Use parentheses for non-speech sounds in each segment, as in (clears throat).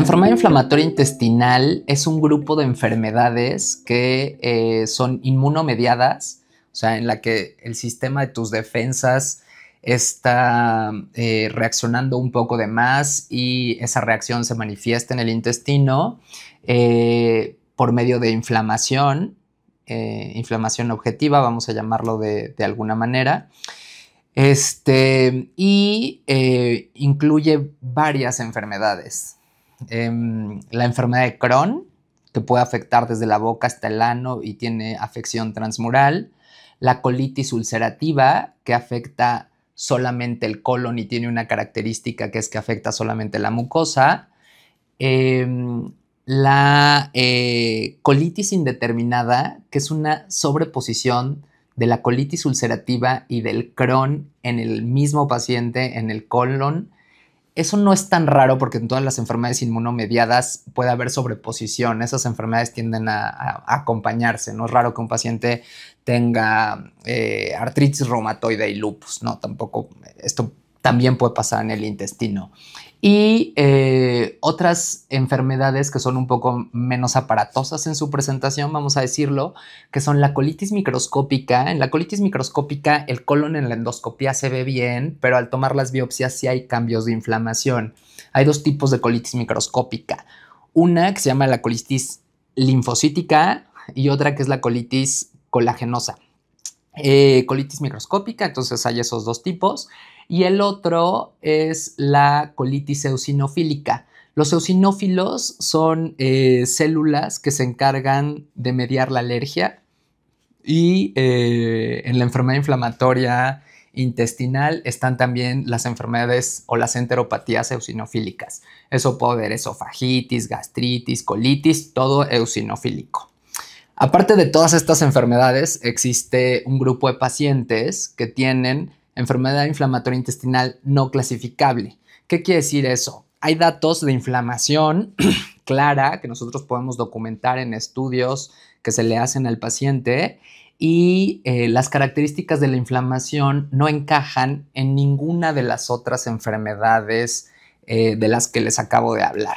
la enfermedad inflamatoria intestinal es un grupo de enfermedades que eh, son inmunomediadas, o sea, en la que el sistema de tus defensas está eh, reaccionando un poco de más y esa reacción se manifiesta en el intestino eh, por medio de inflamación, inflamación objetiva, vamos a llamarlo de, alguna manera. Este, y incluye varias enfermedades. Em, la enfermedad de Crohn, que puede afectar desde la boca hasta el ano y tiene afección transmural, la colitis ulcerativa, que afecta solamente el colon y tiene una característica que es que afecta solamente la mucosa, em, la eh, colitis indeterminada, que es una sobreposición de la colitis ulcerativa y del Crohn en el mismo paciente, en el colon, eso no es tan raro porque en todas las enfermedades inmunomediadas puede haber sobreposición. Esas enfermedades tienden a, acompañarse. No es raro que un paciente tenga eh, artritis reumatoide y lupus, ¿no? Tampoco esto también puede pasar en el intestino. Y eh, otras enfermedades que son un poco menos aparatosas en su presentación, vamos a decirlo, que son la colitis microscópica. En la colitis microscópica el colon en la endoscopía se ve bien, pero al tomar las biopsias sí hay cambios de inflamación. Hay dos tipos de colitis microscópica. Una que se llama la colitis linfocítica y otra que es la colitis colagenosa. Eh, colitis microscópica, entonces hay esos dos tipos y el otro es la colitis eosinofílica. Los eosinófilos son eh, células que se encargan de mediar la alergia y eh, en la enfermedad inflamatoria intestinal están también las enfermedades o las enteropatías eosinofílicas. Eso puede ser esofagitis, gastritis, colitis, todo eosinofílico. Aparte de todas estas enfermedades, existe un grupo de pacientes que tienen enfermedad inflamatoria intestinal no clasificable. ¿Qué quiere decir eso? Hay datos de inflamación (clears throat) clara que nosotros podemos documentar en estudios que se le hacen al paciente y eh, las características de la inflamación no encajan en ninguna de las otras enfermedades eh, de las que les acabo de hablar.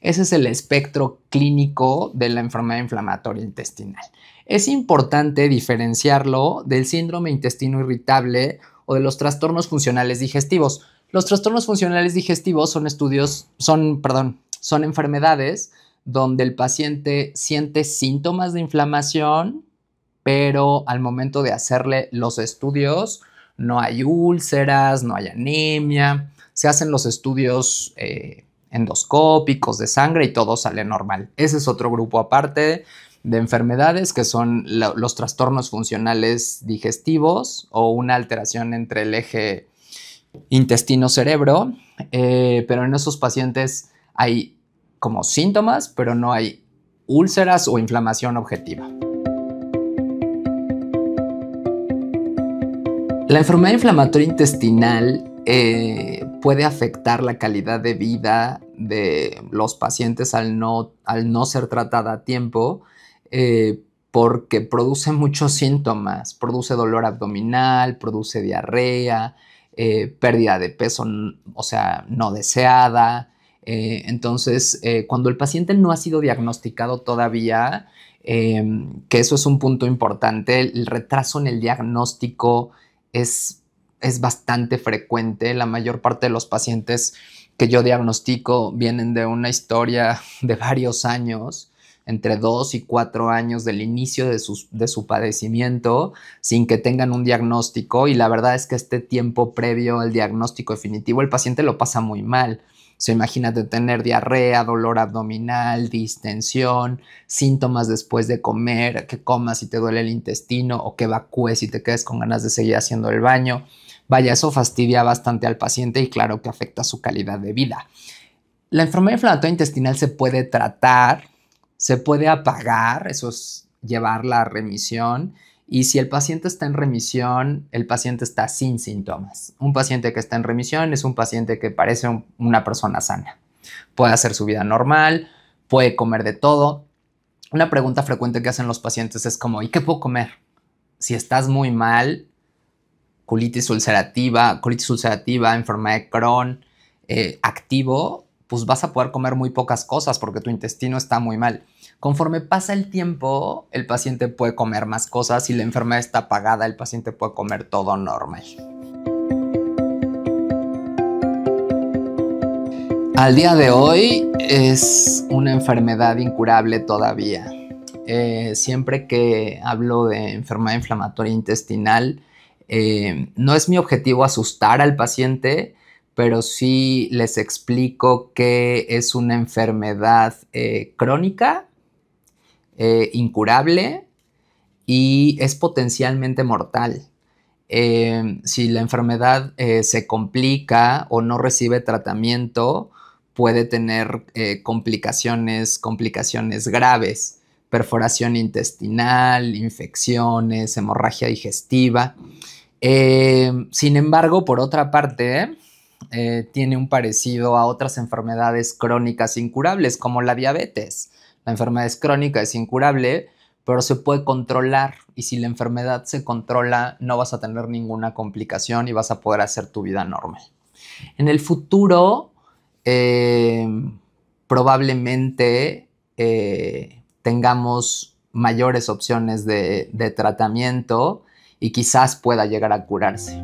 Ese es el espectro clínico de la enfermedad inflamatoria intestinal. Es importante diferenciarlo del síndrome intestino irritable o de los trastornos funcionales digestivos. Los trastornos funcionales digestivos son estudios, son, perdón, son enfermedades donde el paciente siente síntomas de inflamación, pero al momento de hacerle los estudios no hay úlceras, no hay anemia, se hacen los estudios eh, endoscópicos de sangre y todo sale normal. Ese es otro grupo aparte de enfermedades que son los trastornos funcionales digestivos o una alteración entre el eje intestino-cerebro, eh, pero en esos pacientes hay como síntomas, pero no hay úlceras o inflamación objetiva. La enfermedad inflamatoria intestinal eh, puede afectar la calidad de vida de los pacientes al no ser tratada a tiempo eh, porque produce muchos síntomas, produce dolor abdominal, produce diarrea, eh, pérdida de peso, o sea, no deseada. Eh, entonces, cuando el paciente no ha sido diagnosticado todavía, em, que eso es un punto importante, el retraso en el diagnóstico es, es bastante frecuente. La mayor parte de los pacientes que yo diagnostico vienen de una historia (laughs) de varios años entre 2 y cuatro años del inicio de, su padecimiento sin que tengan un diagnóstico y la verdad es que este tiempo previo al diagnóstico definitivo el paciente lo pasa muy mal. ...se imagina de tener diarrea, dolor abdominal, distensión, síntomas después de comer, que comas y te duele el intestino o que evacúes y te quedes con ganas de seguir haciendo el baño. Vaya, eso fastidia bastante al paciente y claro que afecta su calidad de vida. La enfermedad inflamatoria intestinal se puede tratar se puede apagar, eso es llevar la remisión. Y si el paciente está en remisión, el paciente está sin síntomas. Un paciente que está en remisión es un paciente que parece una persona sana. Puede hacer su vida normal, puede comer de todo. Una pregunta frecuente que hacen los pacientes es como, ¿y qué puedo comer? Si estás muy mal, colitis ulcerativa, colitis ulcerativa, enfermedad de Crohn, eh, activo, pues vas a poder comer muy pocas cosas porque tu intestino está muy mal. Conforme pasa el tiempo, el paciente puede comer más cosas y la enfermedad está apagada, el paciente puede comer todo normal. Al día de hoy es una enfermedad incurable todavía. Eh, siempre que hablo de enfermedad inflamatoria intestinal, eh, no es mi objetivo asustar al paciente, pero sí les explico que es una enfermedad eh, crónica, eh, incurable y es potencialmente mortal. Eh, si la enfermedad se complica o no recibe tratamiento, puede tener complicaciones, complicaciones graves perforación intestinal, infecciones, hemorragia digestiva. sin embargo, por otra parte, eh, tiene un parecido a otras enfermedades crónicas incurables, como la diabetes. La enfermedad es crónica, es incurable, pero se puede controlar y si la enfermedad se controla no vas a tener ninguna complicación y vas a poder hacer tu vida normal. En el futuro, eh, probablemente eh, tengamos mayores opciones de tratamiento y quizás pueda llegar a curarse.